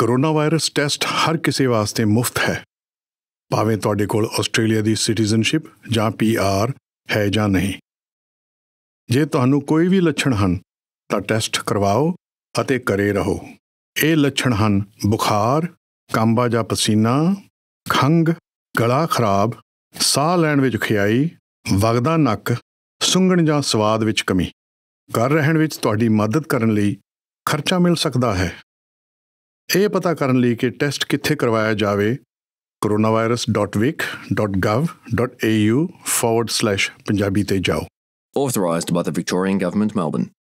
corona virus test ਹਰ ਕਿਸੇ ਵਾਸਤੇ ਮੁਫਤ ਹੈ ਭਾਵੇਂ ਤੁਹਾਡੇ ਕੋਲ ਆਸਟ੍ਰੇਲੀਆ ਦੀ ਸਿਟੀਜ਼ਨਸ਼ਿਪ ਜਾਂ ਪੀਆਰ ਹੈ ਜਾਂ ਨਹੀਂ ਜੇ ਤੁਹਾਨੂੰ ਕੋਈ ਵੀ ਲੱਛਣ ਹਨ ਤਾਂ ਟੈਸਟ ਕਰਵਾਓ ਅਤੇ ਕਰੇ ਰਹੋ ਇਹ ਲੱਛਣ ਹਨ ਬੁਖਾਰ ਕਾਂਬਾ ਜਾਂ ਪਸੀਨਾ ਖੰਗ ਗਲਾ ਖਰਾਬ ਸਾਹ ਲੈਣ ਵਿੱਚ ਖਿਆਈ ਵਗਦਾ ਨੱਕ ਸੁੰਗਣ ਜਾਂ ਸਵਾਦ ਵਿੱਚ ਕਮੀ ਘਰ ਰਹਿਣ ਵਿੱਚ ਤੁਹਾਡੀ ਮਦਦ ਕਰਨ ਲਈ ਖਰਚਾ ਮਿਲ ਸਕਦਾ ਹੈ ਇਹ ਪਤਾ ਕਰਨ ਲਈ ਕਿ ਟੈਸਟ ਕਿੱਥੇ ਕਰਵਾਇਆ ਜਾਵੇ coronavirus.vic.gov.au/punjabi ਤੇ ਜਾਓ authorized by the Victorian government Melbourne